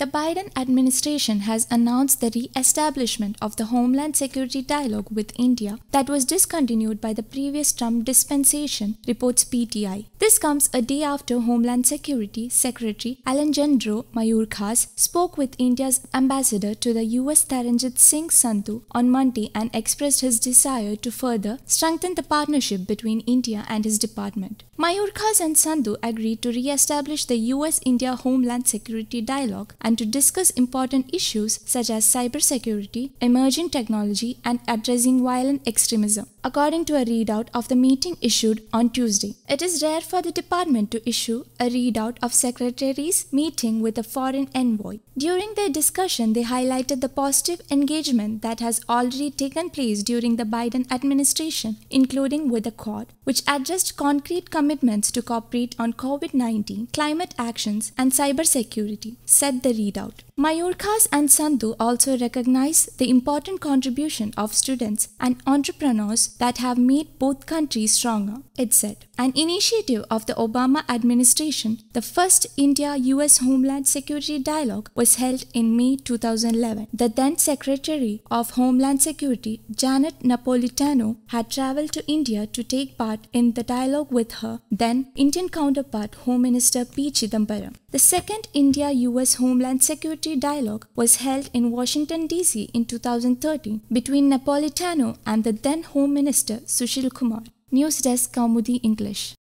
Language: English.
The Biden administration has announced the re establishment of the Homeland Security Dialogue with India that was discontinued by the previous Trump dispensation, reports PTI. This comes a day after Homeland Security Secretary Alejandro Mayorkas spoke with India's ambassador to the US Taranjit Singh Sandhu on Monday and expressed his desire to further strengthen the partnership between India and his department. Mayorkas and Sandhu agreed to re establish the US India Homeland Security Dialogue and and to discuss important issues such as cybersecurity, emerging technology, and addressing violent extremism, according to a readout of the meeting issued on Tuesday. It is rare for the department to issue a readout of secretaries meeting with a foreign envoy. During their discussion, they highlighted the positive engagement that has already taken place during the Biden administration, including with the Quad, which addressed concrete commitments to cooperate on COVID 19, climate actions, and cybersecurity, said the readout. Mayorkas and Sandhu also recognize the important contribution of students and entrepreneurs that have made both countries stronger, it said. An initiative of the Obama administration, the first India-US Homeland Security Dialogue was held in May 2011. The then Secretary of Homeland Security, Janet Napolitano, had traveled to India to take part in the dialogue with her then Indian counterpart Home Minister P. Chidambaram. The second India-US Homeland Homeland Security Dialogue was held in Washington, D.C. in 2013 between Napolitano and the then Home Minister Sushil Kumar. News Desk Kaumudi English.